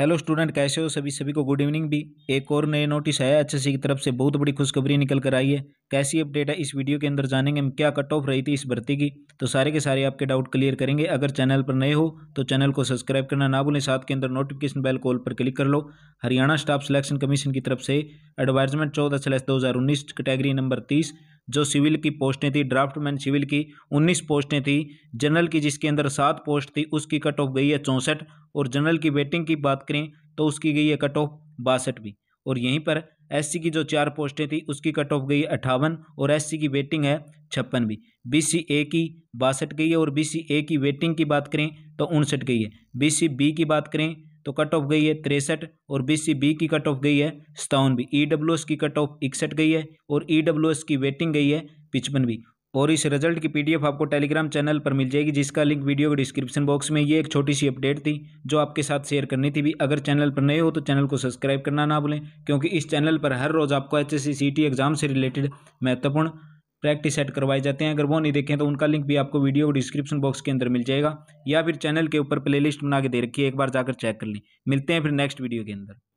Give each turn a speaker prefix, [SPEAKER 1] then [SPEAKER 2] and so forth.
[SPEAKER 1] hello student कैसे हो सभी सभी को गुड इवनिंग भी एक और नए नोटिस आया एच की तरफ से बहुत बड़ी खुशखबरी निकल कर आई है कैसी अपडेट है इस वीडियो के अंदर जानेंगे हम क्या कट ऑफ रही थी इस भर्ती की तो सारे के सारे आपके डाउट क्लियर करेंगे अगर चैनल पर नए हो तो चैनल को सब्सक्राइब करना ना भूलें साथ के अंदर नोटिफिकेशन बेल कॉल पर क्लिक कर लो हरियाणा स्टाफ सिलेक्शन कमीशन की तरफ से एडवाइजमेंट चौदह स्लैस दो कैटेगरी नंबर तीस जो सिविल की पोस्टें थी ड्राफ्टमैन सिविल की 19 पोस्टें थी जनरल की जिसके अंदर सात पोस्ट थी उसकी कट ऑफ गई है चौंसठ और जनरल की वेटिंग की बात करें तो उसकी गई है कट ऑफ बासठ भी और यहीं पर एससी की जो चार पोस्टें थी उसकी कट ऑफ गई अट्ठावन और एससी की वेटिंग है छप्पनवीं बीसी ए की बासठ गई है और बी ए की वेटिंग की बात करें तो उनसठ गई है बीसी बी की बात करें तो कट ऑफ गई है तिरसठ और बी बी की कट ऑफ गई है भी ई डब्ल्यू एस की कट ऑफ इकसठ गई है और ई एस की वेटिंग गई है पिचपन भी और इस रिजल्ट की पीडीएफ आपको टेलीग्राम चैनल पर मिल जाएगी जिसका लिंक वीडियो के डिस्क्रिप्शन बॉक्स में ये एक छोटी सी अपडेट थी जो आपके साथ शेयर करनी थी भी अगर चैनल पर नए हो तो चैनल को सब्सक्राइब करना ना भूलें क्योंकि इस चैनल पर हर रोज़ आपको एच एस एग्ज़ाम से रिलेटेड महत्वपूर्ण प्रैक्टिस सेट करवाए जाते हैं अगर वो नहीं देखें तो उनका लिंक भी आपको वीडियो और डिस्क्रिप्शन बॉक्स के अंदर मिल जाएगा या फिर चैनल के ऊपर प्लेलिस्ट बना के दे रखिए एक बार जाकर चेक कर लें मिलते हैं फिर नेक्स्ट वीडियो के अंदर